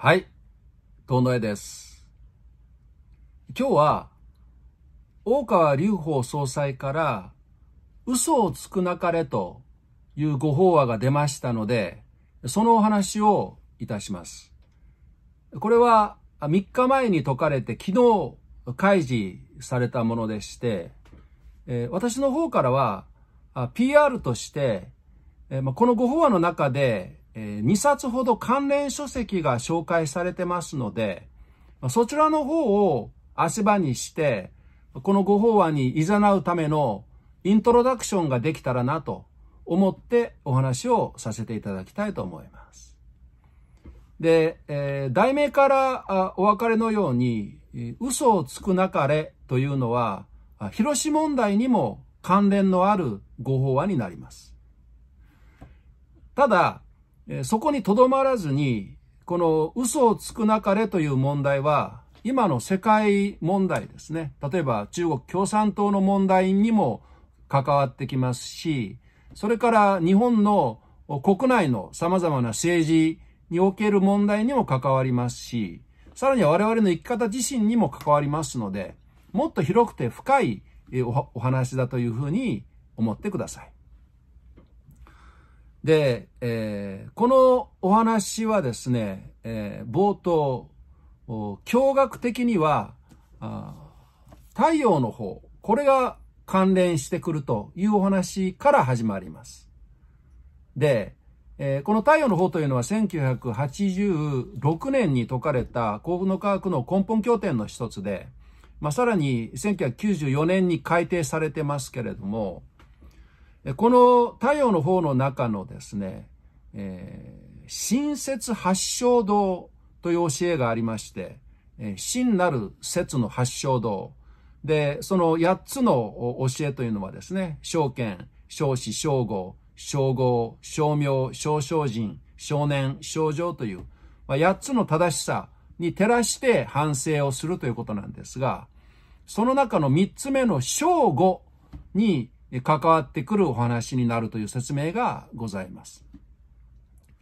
はい、遠野絵です。今日は、大川隆法総裁から嘘をつくなかれというご法話が出ましたので、そのお話をいたします。これは3日前に解かれて昨日開示されたものでして、私の方からは PR として、このご法話の中でえ2冊ほど関連書籍が紹介されてますので、そちらの方を足場にして、このご法話に誘うためのイントロダクションができたらなと思ってお話をさせていただきたいと思います。で、えー、題名からお別れのように、嘘をつくなかれというのは、広島問題にも関連のあるご法話になります。ただ、そこにとどまらずに、この嘘をつくなかれという問題は、今の世界問題ですね。例えば中国共産党の問題にも関わってきますし、それから日本の国内の様々な政治における問題にも関わりますし、さらには我々の生き方自身にも関わりますので、もっと広くて深いお話だというふうに思ってください。で、えー、このお話はですね、えー、冒頭、驚愕的には太陽の方、これが関連してくるというお話から始まります。で、えー、この太陽の方というのは1986年に解かれた幸福の科学の根本拠点の一つで、まあ、さらに1994年に改定されてますけれども、この太陽の方の中のですね、えー、新説発祥道という教えがありまして、えー、真なる説の発祥道。で、その8つの教えというのはですね、証券、少子、称号、称号、称名、少々人、少年、少女という、まあ、8つの正しさに照らして反省をするということなんですが、その中の3つ目の正語に関わってくるお話になるという説明がございます。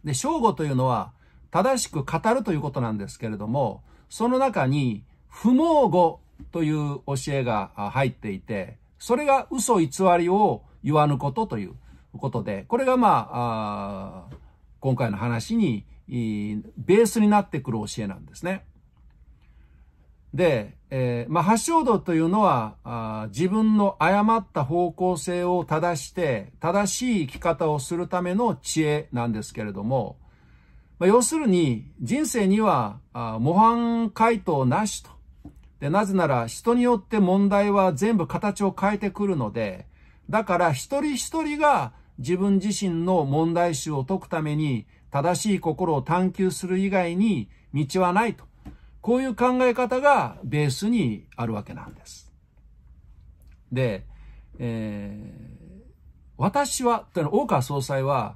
で、正語というのは正しく語るということなんですけれども、その中に不毛語という教えが入っていて、それが嘘偽りを言わぬことということで、これがまあ、あ今回の話にベースになってくる教えなんですね。で、えー、まあ、発症度というのはあ、自分の誤った方向性を正して、正しい生き方をするための知恵なんですけれども、まあ、要するに、人生にはあ模範回答なしと。で、なぜなら、人によって問題は全部形を変えてくるので、だから一人一人が自分自身の問題集を解くために、正しい心を探求する以外に道はないと。こういう考え方がベースにあるわけなんです。で、えー、私は、というのは大川総裁は、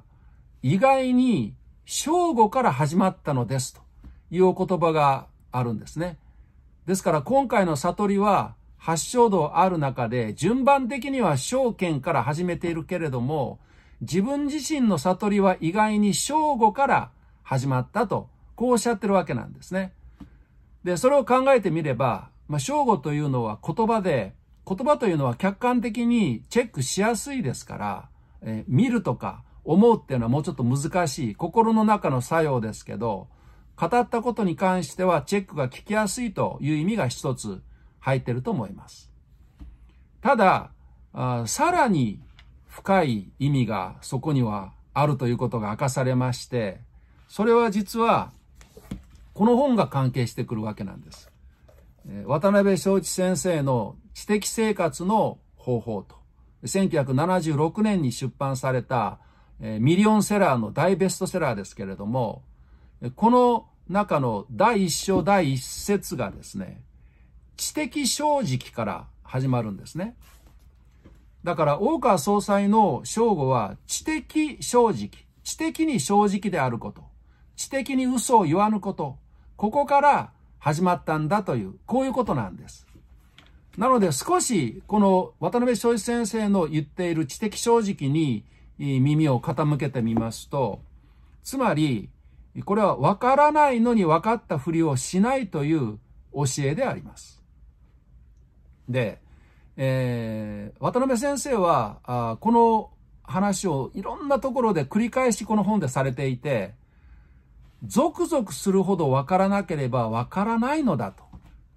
意外に正午から始まったのですというお言葉があるんですね。ですから今回の悟りは発祥度ある中で順番的には証券から始めているけれども自分自身の悟りは意外に正午から始まったとこうおっしゃってるわけなんですね。で、それを考えてみれば、まあ、正語というのは言葉で、言葉というのは客観的にチェックしやすいですから、えー、見るとか思うっていうのはもうちょっと難しい、心の中の作用ですけど、語ったことに関してはチェックが聞きやすいという意味が一つ入ってると思います。ただ、あさらに深い意味がそこにはあるということが明かされまして、それは実はこの本が関係してくるわけなんです。渡辺昭一先生の知的生活の方法と、1976年に出版されたミリオンセラーの大ベストセラーですけれども、この中の第一章第一節がですね、知的正直から始まるんですね。だから、大川総裁の正語は、知的正直、知的に正直であること、知的に嘘を言わぬこと、ここから始まったんだという、こういうことなんです。なので少しこの渡辺正一先生の言っている知的正直に耳を傾けてみますと、つまり、これは分からないのに分かったふりをしないという教えであります。で、えー、渡辺先生はあこの話をいろんなところで繰り返しこの本でされていて、ゾクゾクするほどわからなければわからないのだと。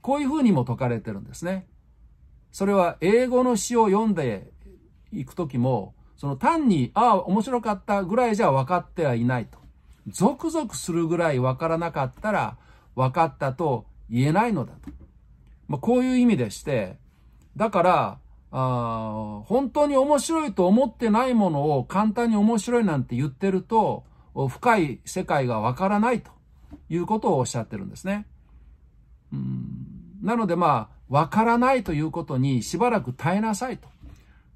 こういうふうにも説かれてるんですね。それは英語の詩を読んでいくときも、その単に、ああ、面白かったぐらいじゃ分かってはいないと。ゾクゾクするぐらい分からなかったら分かったと言えないのだと。まあ、こういう意味でして、だから、あ本当に面白いと思ってないものを簡単に面白いなんて言ってると、深い世界がわからないということをおっしゃってるんですね。うんなのでまあ、わからないということにしばらく耐えなさいと。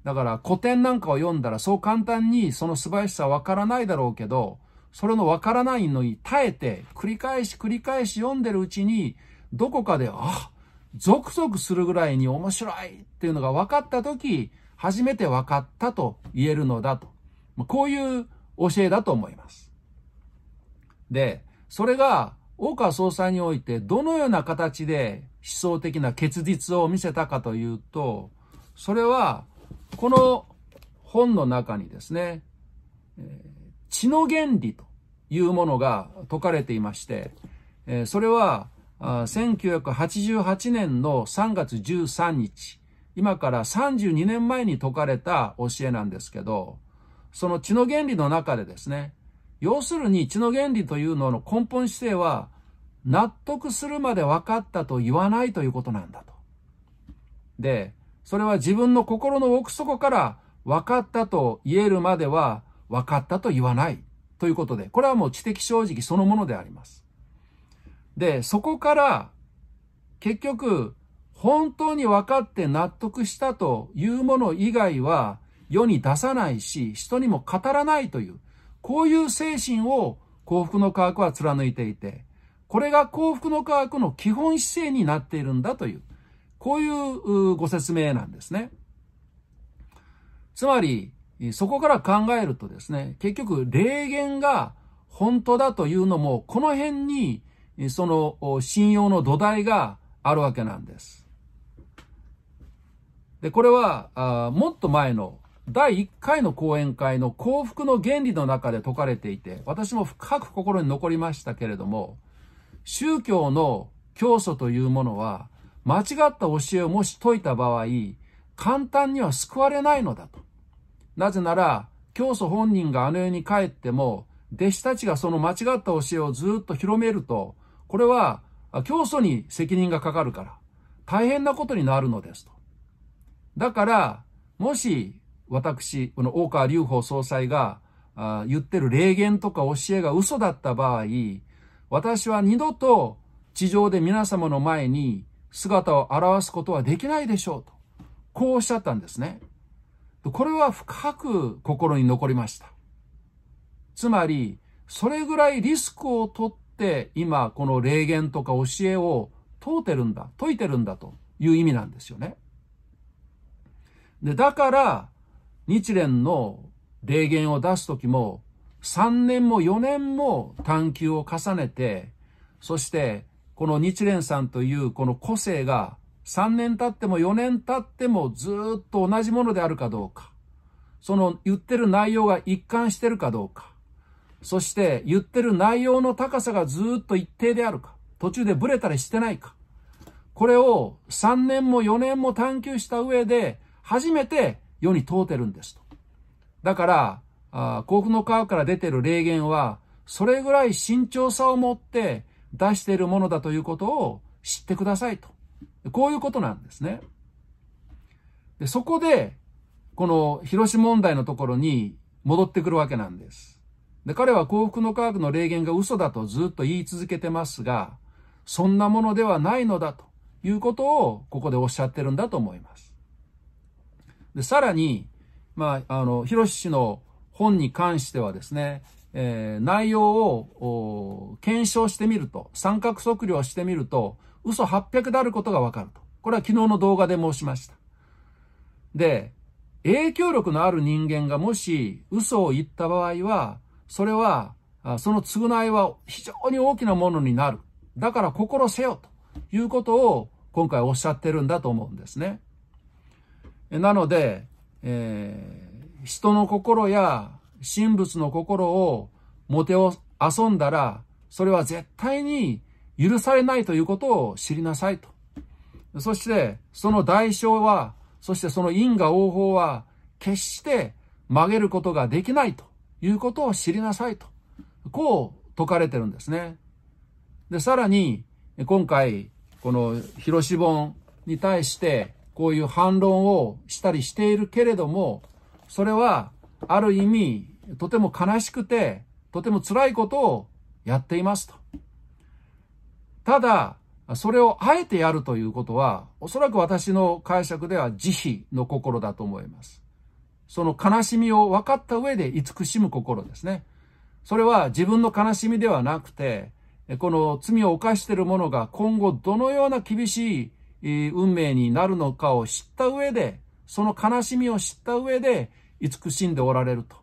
だから古典なんかを読んだらそう簡単にその素晴らしさわからないだろうけど、それのわからないのに耐えて繰り返し繰り返し読んでるうちに、どこかで、あ、ゾクゾクするぐらいに面白いっていうのが分かった時、初めて分かったと言えるのだと。こういう教えだと思います。で、それが大川総裁においてどのような形で思想的な結実を見せたかというと、それはこの本の中にですね、血の原理というものが説かれていまして、それは1988年の3月13日、今から32年前に説かれた教えなんですけど、その血の原理の中でですね、要するに血の原理というのの根本姿勢は、納得するまで分かったと言わないということなんだと。で、それは自分の心の奥底から分かったと言えるまでは分かったと言わないということで、これはもう知的正直そのものであります。で、そこから結局本当に分かって納得したというもの以外は世に出さないし、人にも語らないという、こういう精神を幸福の科学は貫いていて、これが幸福の科学の基本姿勢になっているんだという、こういうご説明なんですね。つまり、そこから考えるとですね、結局、霊言が本当だというのも、この辺に、その信用の土台があるわけなんです。で、これは、もっと前の第1回の講演会の幸福の原理の中で説かれていて、私も深く心に残りましたけれども、宗教の教祖というものは、間違った教えをもし説いた場合、簡単には救われないのだと。なぜなら、教祖本人があの世に帰っても、弟子たちがその間違った教えをずっと広めると、これは教祖に責任がかかるから、大変なことになるのですと。だから、もし私、この大川隆法総裁が言ってる霊言とか教えが嘘だった場合、私は二度と地上で皆様の前に姿を現すことはできないでしょうと。こうおっしゃったんですね。これは深く心に残りました。つまり、それぐらいリスクを取って今この霊言とか教えを問うてるんだ、解いてるんだという意味なんですよね。で、だから、日蓮の霊言を出す時も、3年も4年も探求を重ねて、そしてこの日蓮さんというこの個性が3年経っても4年経ってもずっと同じものであるかどうか、その言ってる内容が一貫してるかどうか、そして言ってる内容の高さがずっと一定であるか、途中でブレたりしてないか、これを3年も4年も探求した上で、初めて世に問うてるんですと。だから、あ幸福の川から出てる霊言は、それぐらい慎重さを持って出しているものだということを知ってくださいと。こういうことなんですね。でそこで、この広島問題のところに戻ってくるわけなんです。で彼は幸福の科学の霊言が嘘だとずっと言い続けてますが、そんなものではないのだということをここでおっしゃってるんだと思います。で、さらに、まあ、あの、広志氏の本に関してはですね、えー、内容を検証してみると、三角測量してみると、嘘800であることがわかると。これは昨日の動画で申しました。で、影響力のある人間がもし嘘を言った場合は、それは、その償いは非常に大きなものになる。だから心せよということを今回おっしゃってるんだと思うんですね。なので、えー、人の心や神仏の心をもてを遊んだら、それは絶対に許されないということを知りなさいと。そして、その代償は、そしてその因果応報は、決して曲げることができないということを知りなさいと。こう説かれてるんですね。で、さらに、今回、この広し本に対して、こういう反論をしたりしているけれども、それは、ある意味、とても悲しくて、とても辛いことをやっていますと。ただ、それをあえてやるということは、おそらく私の解釈では慈悲の心だと思います。その悲しみを分かった上で慈しむ心ですね。それは自分の悲しみではなくて、この罪を犯している者が今後どのような厳しい運命になるのかを知った上で、その悲しみを知った上で、慈しんでおられると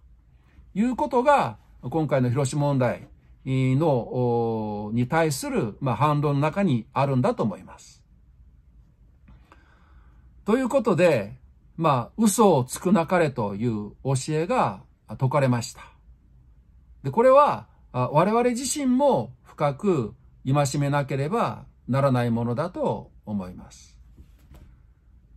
いうことが、今回の広島問題の、に対する、まあ、反論の中にあるんだと思います。ということで、まあ、嘘をつくなかれという教えが説かれました。で、これは、我々自身も深く戒めなければならないものだと思います。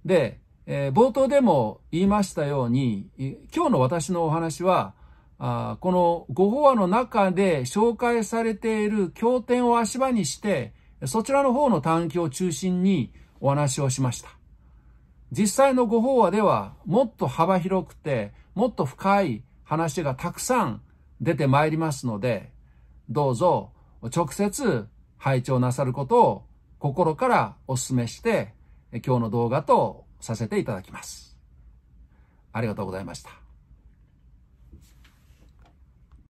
で、えー、冒頭でも言いましたように、今日の私のお話は、あこの五法話の中で紹介されている経典を足場にして、そちらの方の探求を中心にお話をしました。実際の五法話ではもっと幅広くて、もっと深い話がたくさん出てまいりますので、どうぞ直接拝聴なさることを心からお勧めして、今日の動画とさせていただきます。ありがとうございました。